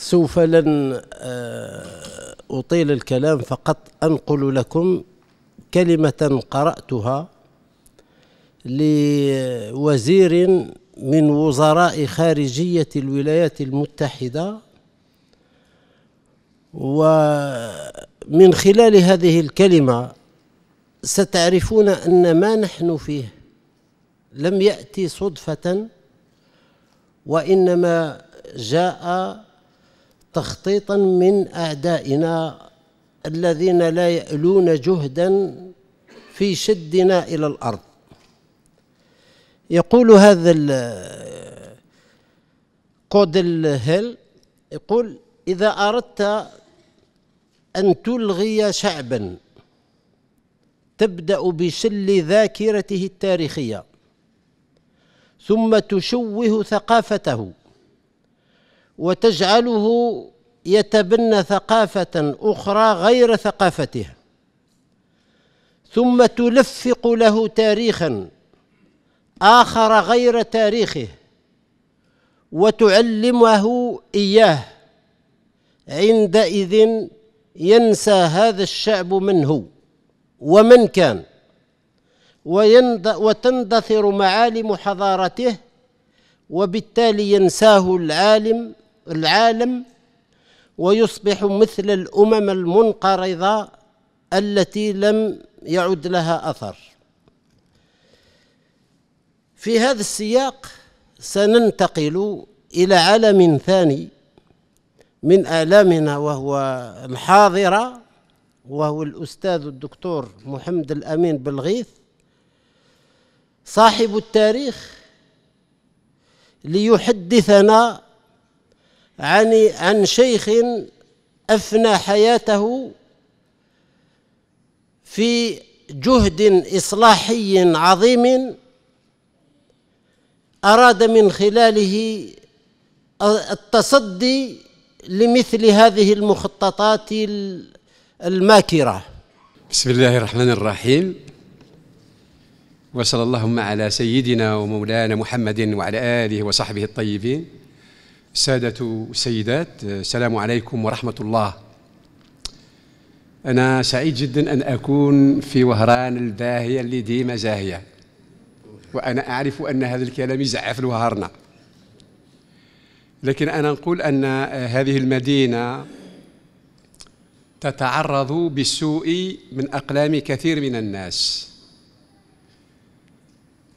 سوف لن آه، أطيل الكلام فقط أنقل لكم كلمة قرأتها لوزير من وزراء خارجية الولايات المتحدة ومن خلال هذه الكلمة ستعرفون أن ما نحن فيه لم يأتي صدفة وإنما جاء تخطيطا من أعدائنا الذين لا يألون جهدا في شدنا إلى الأرض يقول هذا كود الهيل يقول إذا أردت أن تلغي شعبا تبدأ بشل ذاكرته التاريخية ثم تشوه ثقافته وتجعله يتبنى ثقافة أخرى غير ثقافته ثم تلفق له تاريخا آخر غير تاريخه وتعلمه إياه عندئذ ينسى هذا الشعب من هو ومن كان وتندثر معالم حضارته وبالتالي ينساه العالم العالم ويصبح مثل الامم المنقرضه التي لم يعد لها اثر في هذا السياق سننتقل الى عالم ثاني من آلامنا وهو الحاضرة وهو الأستاذ الدكتور محمد الأمين بلغيث صاحب التاريخ ليحدثنا عن عن شيخ أفنى حياته في جهد إصلاحي عظيم أراد من خلاله التصدي لمثل هذه المخططات الماكرة بسم الله الرحمن الرحيم وصلى اللهم على سيدنا ومولانا محمد وعلى آله وصحبه الطيبين سادة والسيدات السلام عليكم ورحمة الله أنا سعيد جدا أن أكون في وهران الباهية اللي ديما زاهية وأنا أعرف أن هذا الكلام يزعف الوهرنا لكن أنا نقول أن هذه المدينة تتعرض بالسوء من أقلام كثير من الناس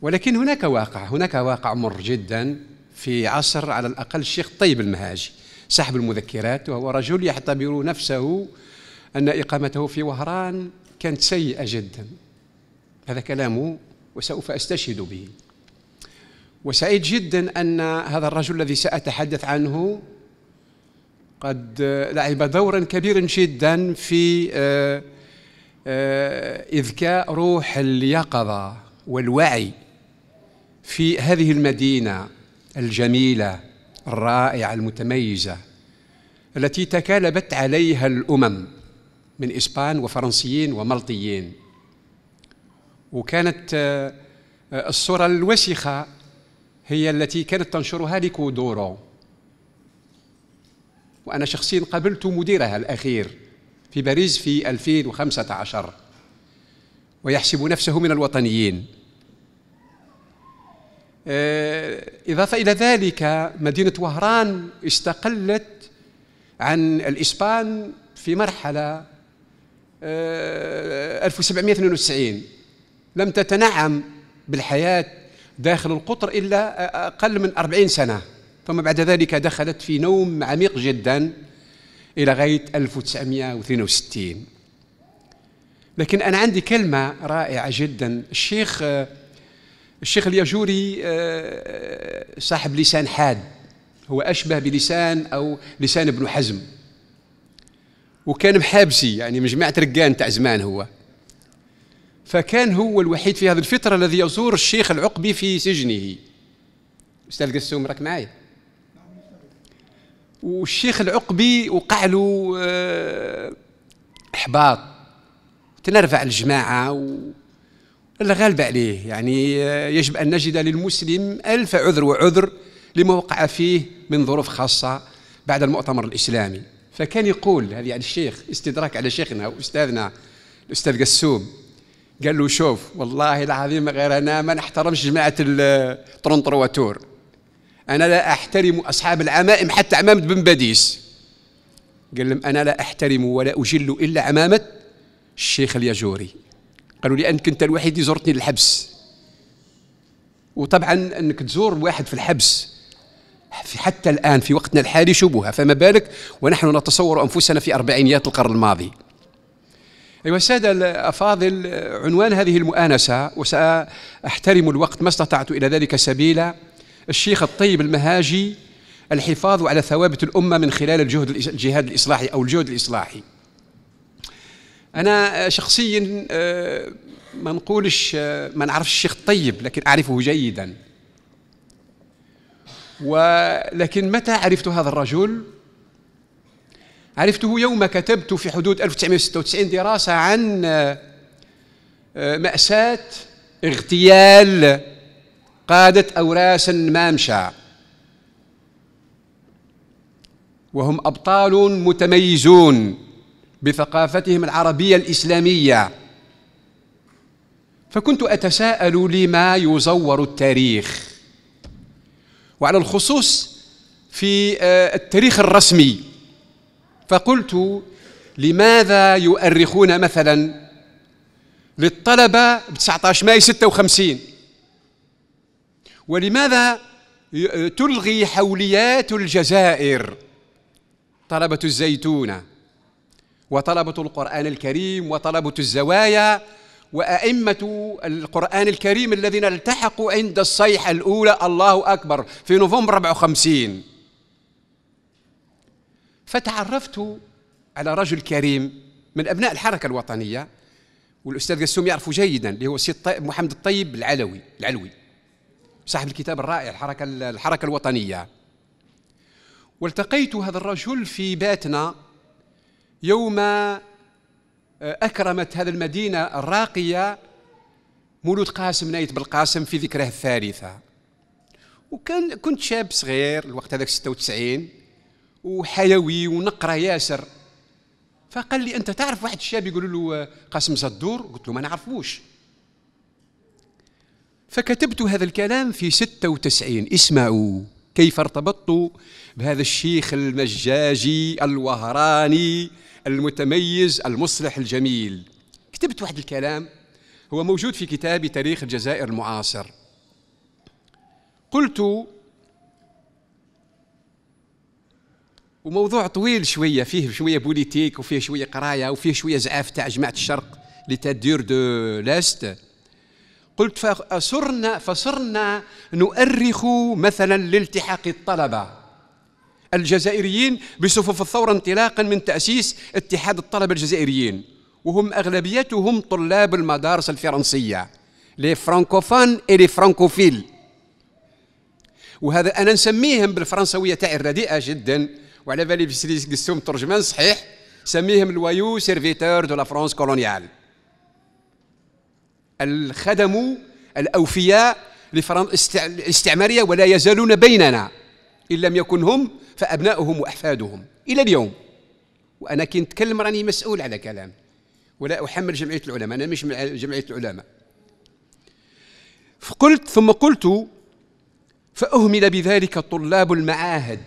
ولكن هناك واقع هناك واقع مر جداً في عصر على الأقل الشيخ طيب المهاجي سحب المذكرات وهو رجل يعتبر نفسه أن إقامته في وهران كانت سيئة جدا هذا كلامه وسوف أستشهد به وسعيد جدا أن هذا الرجل الذي سأتحدث عنه قد لعب دورا كبيرا جدا في آه، آه، إذكاء روح اليقظة والوعي في هذه المدينة الجميله الرائعه المتميزه التي تكالبت عليها الامم من اسبان وفرنسيين وملطيين وكانت آه، الصوره الوسخه هي التي كانت تنشرها لكودورو وأنا شخصيا قابلت مديرها الأخير في باريس في 2015 ويحسب نفسه من الوطنيين آه، إضافة إلى ذلك مدينة وهران استقلت عن الإسبان في مرحلة 1792 آه، لم تتنعم بالحياة داخل القطر إلا أقل من 40 سنة ثم بعد ذلك دخلت في نوم عميق جدا إلى غاية 1962 لكن أنا عندي كلمة رائعة جدا الشيخ الشيخ الياجوري آه، صاحب لسان حاد هو أشبه بلسان أو لسان ابن حزم وكان محابسي يعني من جماعة رقان تاع زمان هو فكان هو الوحيد في هذه الفترة الذي يزور الشيخ العقبي في سجنه أستاذ قسوم راك معايا والشيخ العقبي وقع له آه، احباط تنرفع الجماعه الغالب عليه يعني آه، يجب أن نجد للمسلم ألف عذر وعذر لما وقع فيه من ظروف خاصة بعد المؤتمر الإسلامي فكان يقول هذه على يعني الشيخ استدراك على شيخنا وأستاذنا الأستاذ قسوم قال له شوف والله العظيم غير أنا ما نحترمش جماعة طرنطر وتور أنا لا أحترم أصحاب العمائم حتى عمامة بن باديس قال لهم أنا لا أحترم ولا أجل إلا عمامة الشيخ الياجوري قالوا لي انك انت الوحيد اللي زرتني للحبس وطبعا انك تزور واحد في الحبس في حتى الان في وقتنا الحالي شبهه فما بالك ونحن نتصور انفسنا في اربعينيات القرن الماضي أيها السادة الأفاضل عنوان هذه المؤانسة وسأحترم الوقت ما استطعت إلى ذلك سبيلا الشيخ الطيب المهاجي الحفاظ على ثوابت الأمة من خلال الجهد الجهاد الإصلاحي أو الجهد الإصلاحي انا شخصيا آه، ما نقولش آه، ما نعرفش الشيخ الطيب لكن اعرفه جيدا ولكن متى عرفت هذا الرجل عرفته يوم كتبت في حدود 1996 دراسة عن آه، مأساة اغتيال قادة أوراس مامشا وهم أبطال متميزون بثقافتهم العربية الإسلامية فكنت أتساءل لما يزور التاريخ وعلى الخصوص في آه، التاريخ الرسمي فقلت لماذا يؤرخون مثلا للطلبة ب 19 ماي 56 ولماذا آه، تلغي حوليات الجزائر طلبة الزيتونه وطلبة القرآن الكريم وطلبة الزوايا وأئمة القرآن الكريم الذين التحقوا عند الصيحة الأولى الله أكبر في نوفمبر 54 فتعرفت على رجل كريم من أبناء الحركة الوطنية والأستاذ قسوم يعرفه جيدا اللي هو سيد محمد الطيب العلوي العلوي صاحب الكتاب الرائع الحركة الحركة الوطنية والتقيت هذا الرجل في باتنا يوم آه، أكرمت هذه المدينة الراقية مولود قاسم نايت بالقاسم في ذكراه الثالثة وكان كنت شاب صغير الوقت هذاك 96 وحيوي ونقرا ياسر فقال لي انت تعرف واحد الشاب يقول له آه، قاسم زدور قلت له ما نعرفوش فكتبت هذا الكلام في 96 اسمعوا كيف ارتبطت بهذا الشيخ المجاجي الوهراني المتميز المصلح الجميل كتبت واحد الكلام هو موجود في كتابي تاريخ الجزائر المعاصر قلت وموضوع طويل شويه فيه شويه بوليتيك وفيه شويه قرايه وفيه شويه زعاف تاع جماعه الشرق لتادير دو لاست قلت فصرنا فصرنا نؤرخ مثلا لالتحاق الطلبه الجزائريين بصفوف الثوره انطلاقا من تاسيس اتحاد الطلبه الجزائريين وهم اغلبيتهم طلاب المدارس الفرنسيه لي فرانكوفان اي لي فرانكوفيل وهذا انا نسميهم بالفرنسويه تاعي الرديئه جدا وعلى بالي بسليس قسوم ترجمان صحيح سميهم الوايو سيرفيتور دو لا فرانس كولونيال الخدم الأوفياء الاستعمارية ولا يزالون بيننا إن لم يكن هم فأبناؤهم وأحفادهم إلى اليوم وأنا كي نتكلم راني مسؤول على كلام ولا أحمل جمعية العلماء أنا مش جمعية العلماء فقلت ثم قلت فأهمل بذلك طلاب المعاهد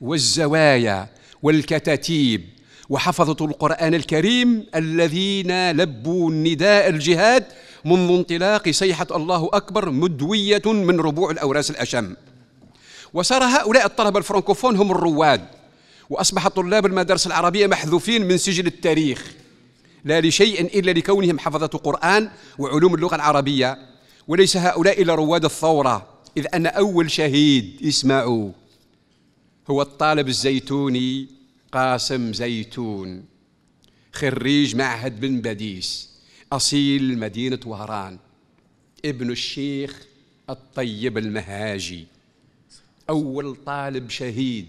والزوايا والكتاتيب وحفظة القرآن الكريم الذين لبوا نداء الجهاد منذ انطلاق صيحة الله أكبر مدوية من ربوع الأوراس الأشم وصار هؤلاء الطلبة الفرنكوفون هم الرواد وأصبح طلاب المدارس العربية محذوفين من سجل التاريخ لا لشيء إلا لكونهم حفظة قرآن وعلوم اللغة العربية وليس هؤلاء إلا رواد الثورة إذ أن أول شهيد اسمعوا هو الطالب الزيتوني قاسم زيتون خريج معهد بن بديس أصيل مدينة وهران ابن الشيخ الطيب المهاجي أول طالب شهيد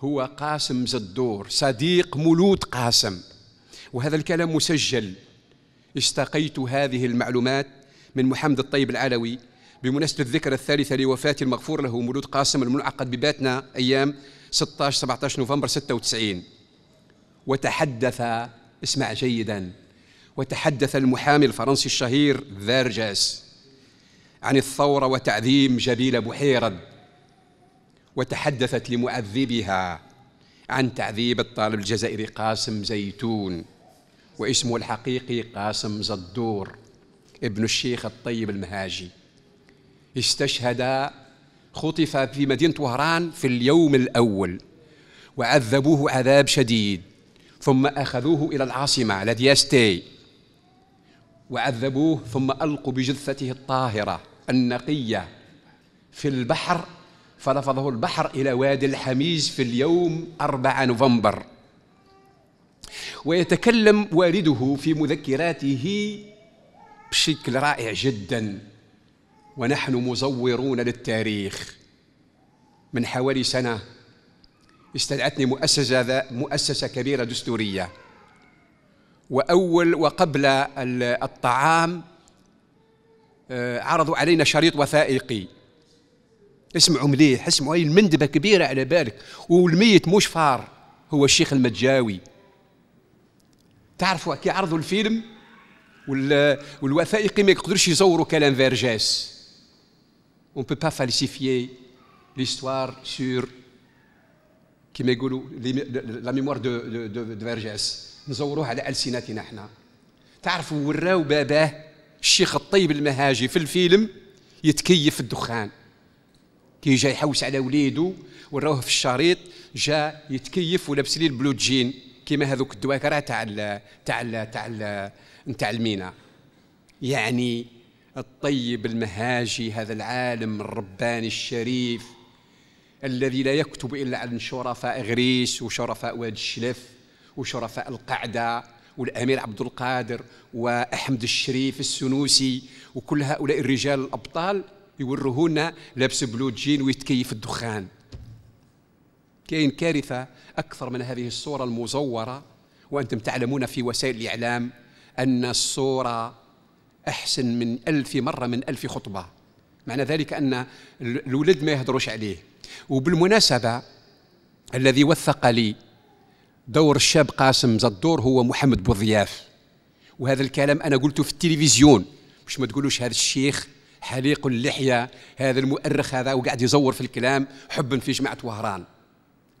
هو قاسم زدور صديق مولود قاسم وهذا الكلام مسجل استقيت هذه المعلومات من محمد الطيب العلوي بمناسبة الذكرى الثالثة لوفاة المغفور له مولود قاسم المنعقد بباتنا أيام 16 17 نوفمبر 96 وتحدث اسمع جيدا وتحدث المحامي الفرنسي الشهير فيرجاس عن الثورة وتعذيب جبيل بحيرد وتحدثت لمعذبها عن تعذيب الطالب الجزائري قاسم زيتون واسمه الحقيقي قاسم زدور ابن الشيخ الطيب المهاجي استشهد خطف في مدينة وهران في اليوم الأول وعذبوه عذاب شديد ثم أخذوه إلى العاصمة على وعذبوه ثم ألقوا بجثته الطاهرة النقية في البحر فرفضه البحر إلى وادي الحميز في اليوم 4 نوفمبر ويتكلم والده في مذكراته بشكل رائع جداً ونحن مزورون للتاريخ من حوالي سنة استدعتني مؤسسة مؤسسة كبيرة دستورية وأول وقبل الطعام آه، عرضوا علينا شريط وثائقي اسمعوا مليح اسمعوا هاي المندبة كبيرة على بالك والميت مش فار هو الشيخ المجاوي تعرفوا كي عرضوا الفيلم والوثائقي ما يقدرش يزوروا كلام فيرجاس On ne peut pas falsifier l'histoire sur la mémoire de, de, de vergès نزوروها على السنتنا احنا تعرفوا وراو باباه الشيخ الطيب المهاجي في الفيلم يتكيف في الدخان كي جا يحوس على وليده وراوه في الشريط جا يتكيف ولابس ليه البلو جين كيما هذوك الدواكره تاع ال تاع ال تاع ال نتاع المينا يعني الطيب المهاجي هذا العالم الرباني الشريف الذي لا يكتب إلا عن شرفاء غريس وشرفاء واد الشلف وشرفاء القعدة والأمير عبد القادر وأحمد الشريف السنوسي وكل هؤلاء الرجال الأبطال يورهونا لابس بلوجين ويتكيف الدخان كاين كارثة أكثر من هذه الصورة المزورة وأنتم تعلمون في وسائل الإعلام أن الصورة أحسن من ألف مرة من ألف خطبة معنى ذلك أن الولد ما يهدروش عليه وبالمناسبة الذي وثق لي دور الشاب قاسم زدور هو محمد بوضياف وهذا الكلام أنا قلته في التلفزيون مش ما تقولوش هذا الشيخ حليق اللحية هذا المؤرخ هذا وقاعد يزور في الكلام حبا في جماعة وهران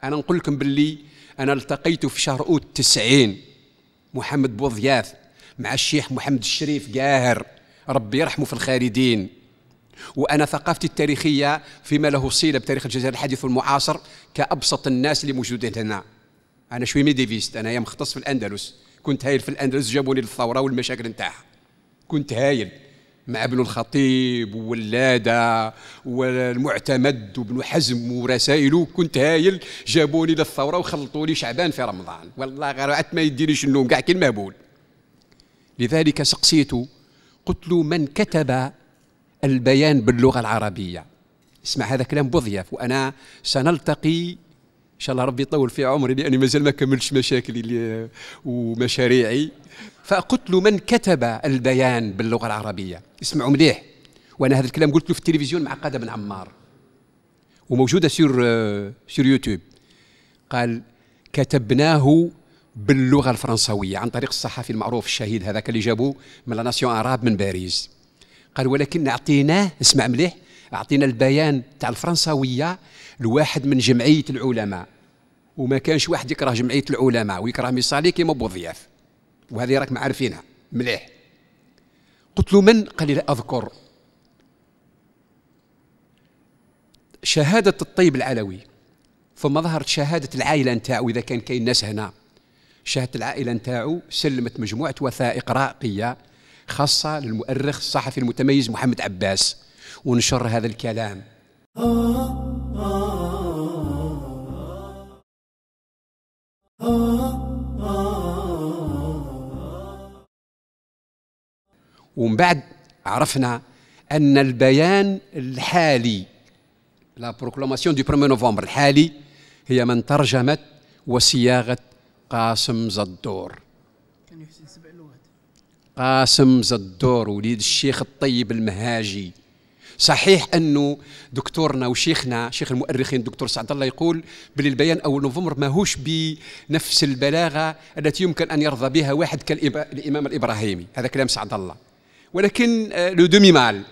أنا نقول لكم باللي أنا التقيت في شهر أوت 90 محمد بوضياف مع الشيخ محمد الشريف قاهر ربي يرحمه في الخالدين وأنا ثقافتي التاريخية فيما له صلة بتاريخ الجزائر الحديث والمعاصر كأبسط الناس اللي موجودين هنا أنا شوي ميديفيست أنا يا مختص في الأندلس كنت هايل في الأندلس جابوني للثورة والمشاكل نتاعها كنت هايل مع ابن الخطيب وولادة والمعتمد وابن حزم ورسائله كنت هايل جابوني للثورة وخلطوني شعبان في رمضان والله غير ما يدينيش النوم كاع كي المهبول لذلك سقسيت قلت له من كتب البيان باللغة العربية اسمع هذا كلام بضياف وأنا سنلتقي إن شاء الله ربي يطول في عمري لأني مازال ما كملتش مشاكلي ومشاريعي فقلت له من كتب البيان باللغة العربية اسمعوا مليح وأنا هذا الكلام قلت له في التلفزيون مع قادة بن عمار وموجودة سير, سير يوتيوب قال كتبناه باللغه الفرنسويه عن طريق الصحفي المعروف الشهيد هذاك اللي جابوه من لا ناسيون اراب من باريس قال ولكن اعطيناه اسمع مليح اعطينا البيان تاع الفرنسويه لواحد من جمعيه العلماء وما كانش واحد يكره جمعيه العلماء ويكره ميصالي كيما بوضياف وهذه راكم عارفينها مليح قلت له من قال لي لا اذكر شهاده الطيب العلوي ثم ظهرت شهاده العائله نتاعو اذا كان كاين ناس هنا شهاده العائله نتاعو سلمت مجموعه وثائق راقيه خاصه للمؤرخ الصحفي المتميز محمد عباس ونشر هذا الكلام ومن بعد عرفنا ان البيان الحالي لا بروكلاماسيون دو 1 نوفمبر الحالي هي من ترجمت وصياغه قاسم زدور كان يحسن سبع لغات قاسم زدور وليد الشيخ الطيب المهاجي صحيح انه دكتورنا وشيخنا شيخ المؤرخين الدكتور سعد الله يقول بلي البيان اول نوفمبر ماهوش بنفس البلاغه التي يمكن ان يرضى بها واحد كالامام الابراهيمي هذا كلام سعد الله ولكن آه، لو دومي مال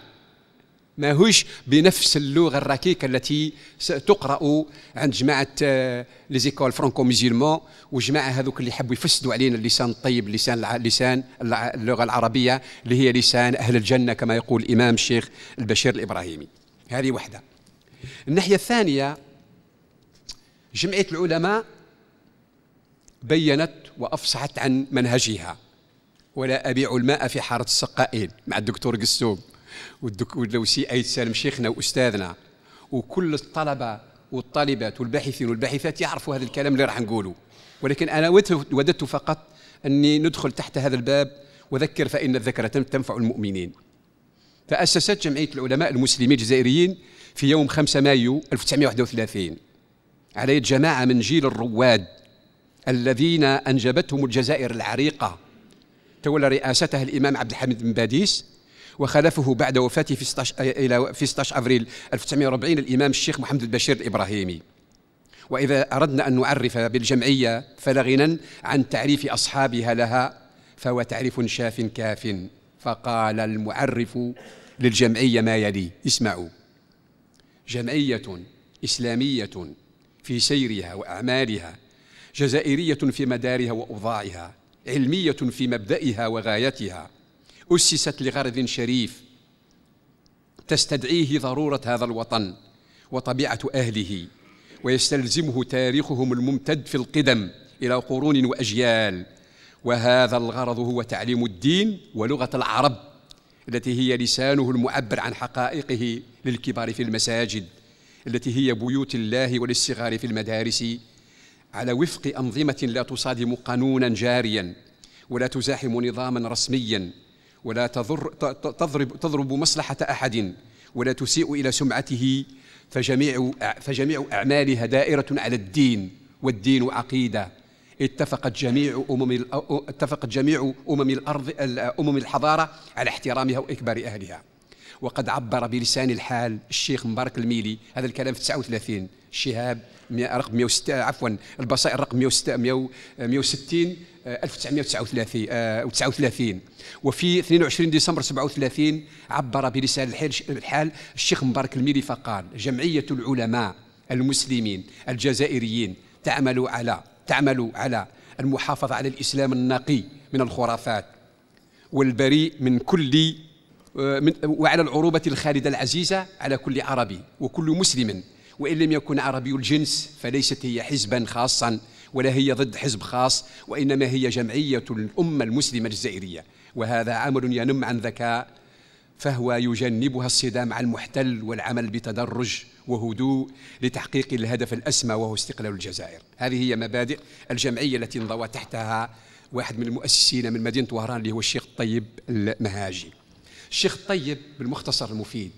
ماهوش بنفس اللغه الركيكه التي تقرا عند جماعه آه، ليزيكول فرانكو ميزيلمون وجماعه هذوك اللي حبوا يفسدوا علينا اللسان الطيب لسان لسان اللغه العربيه اللي هي لسان اهل الجنه كما يقول الامام الشيخ البشير الابراهيمي هذه وحده الناحيه الثانيه جمعيه العلماء بينت وافصحت عن منهجها ولا ابيع الماء في حاره السقائين مع الدكتور قسوم ولو سي ايد سالم شيخنا واستاذنا وكل الطلبه والطالبات والباحثين والباحثات يعرفوا هذا الكلام اللي راح نقوله ولكن انا وددت فقط اني ندخل تحت هذا الباب وذكر فان الذكرى تنفع المؤمنين فاسست جمعية العلماء المسلمين الجزائريين في يوم 5 مايو 1931 على يد جماعة من جيل الرواد الذين أنجبتهم الجزائر العريقة تولى رئاستها الإمام عبد الحميد بن باديس وخلفه بعد وفاته في 16 الى في 16 ابريل 1940 الامام الشيخ محمد البشير الابراهيمي واذا اردنا ان نعرف بالجمعيه فلا غنى عن تعريف اصحابها لها فهو تعريف شاف كاف فقال المعرف للجمعيه ما يلي اسمعوا جمعيه اسلاميه في سيرها واعمالها جزائريه في مدارها واوضاعها علميه في مبدئها وغايتها أسست لغرض شريف تستدعيه ضرورة هذا الوطن وطبيعة أهله ويستلزمه تاريخهم الممتد في القدم إلى قرون وأجيال وهذا الغرض هو تعليم الدين ولغة العرب التي هي لسانه المعبر عن حقائقه للكبار في المساجد التي هي بيوت الله والاستغار في المدارس على وفق أنظمة لا تصادم قانونا جاريا ولا تزاحم نظاما رسميا ولا تضر تضرب, تضرب مصلحة أحد ولا تسيء إلى سمعته فجميع فجميع أعمالها دائرة على الدين والدين عقيدة اتفقت جميع أمم اتفقت جميع أمم الأرض أمم الحضارة على احترامها وإكبار أهلها وقد عبر بلسان الحال الشيخ مبارك الميلي هذا الكلام في 39 شهاب رقم 106 عفوا البصائر رقم 160 1939 آه، آه، وفي 22 ديسمبر 37 عبر برسالة الحال الشيخ مبارك الميري فقال جمعية العلماء المسلمين الجزائريين تعمل على تعمل على المحافظة على الإسلام النقي من الخرافات والبريء من كل آه، من وعلى العروبة الخالدة العزيزة على كل عربي وكل مسلم وإن لم يكن عربي الجنس فليست هي حزبا خاصا ولا هي ضد حزب خاص وإنما هي جمعية الأمة المسلمة الجزائرية وهذا عمل ينم عن ذكاء فهو يجنبها الصدام على المحتل والعمل بتدرج وهدوء لتحقيق الهدف الأسمى وهو استقلال الجزائر هذه هي مبادئ الجمعية التي انضوى تحتها واحد من المؤسسين من مدينة وهران اللي هو الشيخ الطيب المهاجي الشيخ الطيب بالمختصر المفيد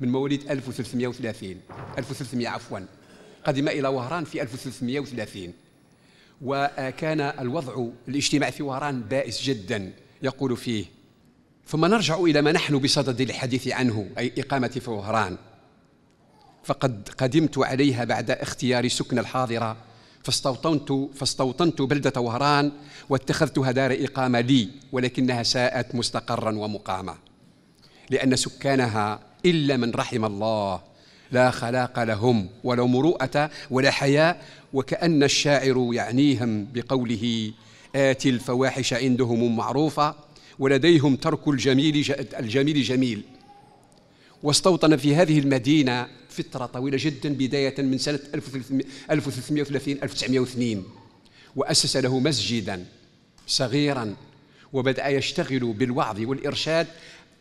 من مواليد 1330 1300 عفوا قدم إلى وهران في 1330 وكان الوضع الاجتماعي في وهران بائس جدا يقول فيه ثم نرجع إلى ما نحن بصدد الحديث عنه أي إقامة في وهران فقد قدمت عليها بعد اختيار سكن الحاضرة فاستوطنت فاستوطنت بلدة وهران واتخذتها دار إقامة لي ولكنها ساءت مستقرا ومقاما لأن سكانها إلا من رحم الله لا خلاق لهم ولا مروءة ولا حياء وكأن الشاعر يعنيهم بقوله آت الفواحش عندهم معروفة ولديهم ترك الجميل الجميل جميل واستوطن في هذه المدينة فترة طويلة جدا بداية من سنة 1330 1902 وأسس له مسجدا صغيرا وبدأ يشتغل بالوعظ والإرشاد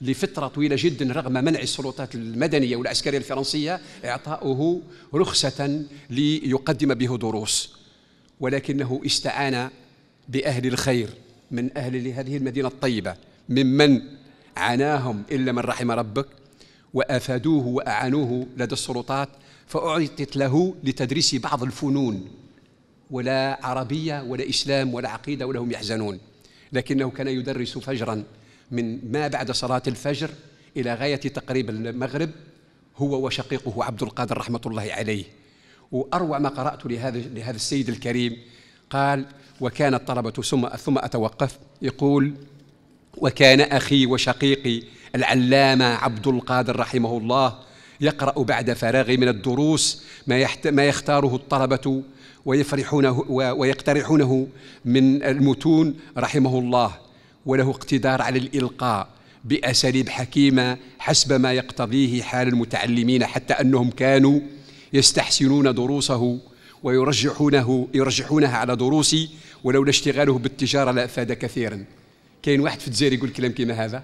لفترة طويلة جدا رغم منع السلطات المدنية والعسكرية الفرنسية إعطاؤه رخصة ليقدم به دروس ولكنه استعان بأهل الخير من أهل هذه المدينة الطيبة ممن عاناهم إلا من رحم ربك وأفادوه وأعانوه لدى السلطات فأعطت له لتدريس بعض الفنون ولا عربية ولا إسلام ولا عقيدة ولهم يحزنون لكنه كان يدرس فجرا من ما بعد صلاة الفجر إلى غاية تقريبا المغرب هو وشقيقه عبد القادر رحمة الله عليه وأروع ما قرأت لهذا لهذا السيد الكريم قال وكان الطلبة ثم ثم أتوقف يقول وكان أخي وشقيقي العلامة عبد القادر رحمه الله يقرأ بعد فراغ من الدروس ما, ما يختاره الطلبة ويفرحونه ويقترحونه من المتون رحمه الله وله اقتدار على الإلقاء بأساليب حكيمة حسب ما يقتضيه حال المتعلمين حتى أنهم كانوا يستحسنون دروسه ويرجحونه يرجحونها على دروسي ولولا اشتغاله بالتجاره لافاد كثيرا كاين واحد في الجزائر يقول كلام كيما هذا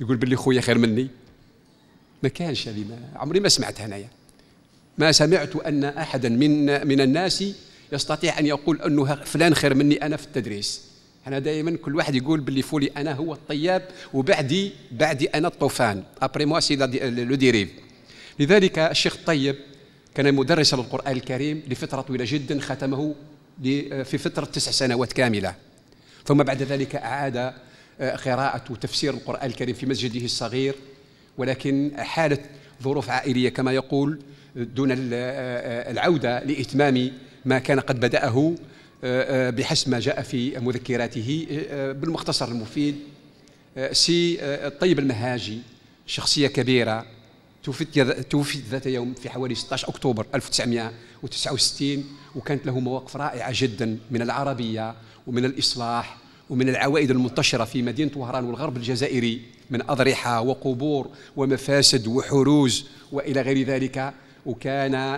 يقول باللي خويا خير مني ما كانش هذه عمري ما سمعت هنايا ما سمعت ان احدا من من الناس يستطيع ان يقول انه فلان خير مني انا في التدريس انا دائما كل واحد يقول باللي فولي انا هو الطياب وبعدي بعدي انا الطوفان ابري موا سي لو ديريف لذلك الشيخ الطيب كان مدرسا للقران الكريم لفتره طويله جدا ختمه في فتره تسع سنوات كامله ثم بعد ذلك اعاد آه، قراءه وتفسير القران الكريم في مسجده الصغير ولكن حاله ظروف عائليه كما يقول آه، دون آه، العوده لاتمام ما كان قد بداه آه، آه، بحسب ما جاء في مذكراته آه، بالمختصر المفيد سي الطيب المهاجي شخصية كبيرة توفيت توفيت ذات يوم في حوالي 16 اكتوبر 1969 وكانت له مواقف رائعه جدا من العربيه ومن الاصلاح ومن العوائد المنتشره في مدينه وهران والغرب الجزائري من اضرحه وقبور ومفاسد وحروز والى غير ذلك وكان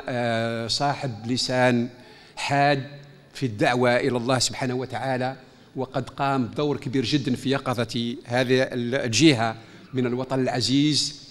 صاحب لسان حاد في الدعوة إلى الله سبحانه وتعالى وقد قام بدور كبير جدا في يقظة هذه الجهة من الوطن العزيز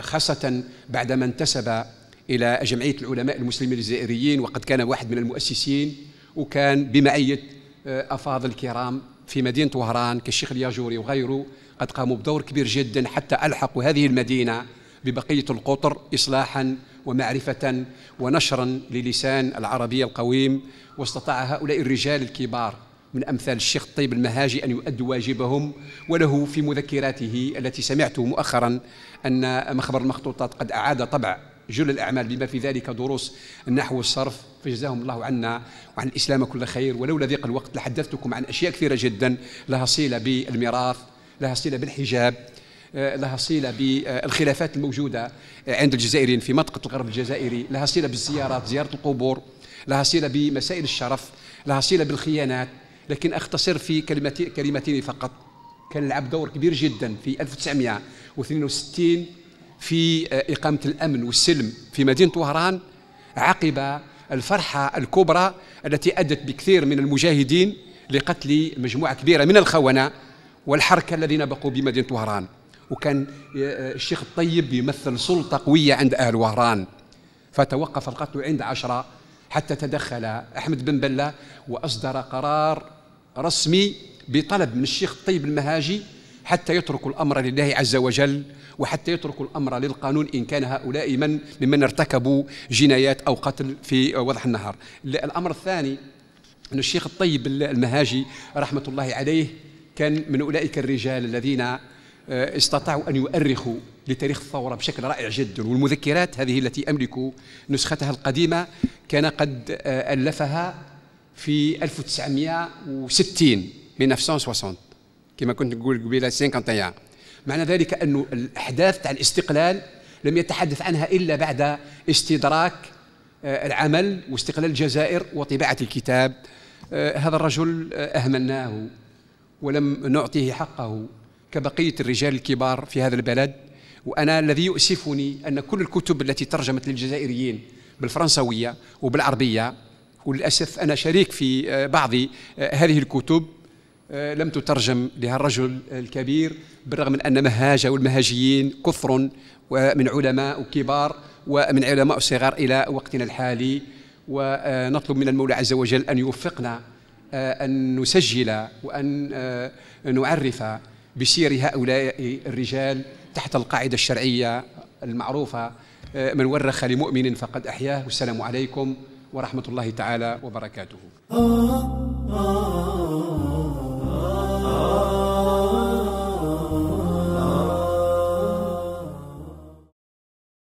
خاصة بعدما انتسب إلى جمعية العلماء المسلمين الجزائريين وقد كان واحد من المؤسسين وكان بمعية آه، أفاضل الكرام في مدينة وهران كالشيخ الياجوري وغيره قد قاموا بدور كبير جدا حتى ألحقوا هذه المدينة ببقية القطر إصلاحا ومعرفة ونشرا للسان العربي القويم واستطاع هؤلاء الرجال الكبار من أمثال الشيخ الطيب المهاجي أن يؤدوا واجبهم وله في مذكراته التي سمعته مؤخرا أن مخبر المخطوطات قد أعاد طبع جل الأعمال بما في ذلك دروس النحو والصرف فجزاهم الله عنا وعن الإسلام كل خير ولولا ضيق الوقت لحدثتكم عن أشياء كثيرة جدا لها صلة بالميراث لها صلة بالحجاب آه، لها صلة بالخلافات الموجودة آه، عند الجزائريين في منطقة الغرب الجزائري لها صلة بالزيارات زيارة القبور لها صلة بمسائل الشرف لها صلة بالخيانات لكن أختصر في كلمتين, كلمتين فقط كان لعب دور كبير جدا في 1962 في آه، إقامة الأمن والسلم في مدينة وهران عقب الفرحة الكبرى التي أدت بكثير من المجاهدين لقتل مجموعة كبيرة من الخونة والحركة الذين بقوا بمدينة وهران وكان آه، آه، الشيخ الطيب يمثل سلطة قوية عند أهل وهران فتوقف القتل عند عشرة حتى تدخل أحمد بن بلة وأصدر قرار رسمي بطلب من الشيخ الطيب المهاجي حتى يترك الأمر لله عز وجل وحتى يترك الأمر للقانون إن كان هؤلاء من ممن ارتكبوا جنايات أو قتل في وضح النهار الأمر الثاني أن الشيخ الطيب المهاجي رحمة الله عليه كان من أولئك الرجال الذين آه، استطاعوا أن يؤرخوا لتاريخ الثورة بشكل رائع جدا والمذكرات هذه التي أملك نسختها القديمة كان قد آه، ألفها في 1960 1960 كما كنت نقول قبيلة 51 معنى ذلك أن الأحداث تاع الاستقلال لم يتحدث عنها إلا بعد استدراك آه، العمل واستقلال الجزائر وطباعة الكتاب هذا الرجل أهملناه ولم نعطيه حقه كبقية الرجال الكبار في هذا البلد وأنا الذي يؤسفني أن كل الكتب التي ترجمت للجزائريين بالفرنسوية وبالعربية وللأسف أنا شريك في آه، بعض آه، هذه الكتب آه، لم تترجم لها الرجل الكبير بالرغم من أن مهاجة والمهاجيين كثر ومن علماء وكبار ومن علماء صغار إلى وقتنا الحالي ونطلب من المولى عز وجل أن يوفقنا أن نسجل وأن نعرف بسير هؤلاء الرجال تحت القاعدة الشرعية المعروفة من ورخ لمؤمن فقد أحياه والسلام عليكم ورحمة الله تعالى وبركاته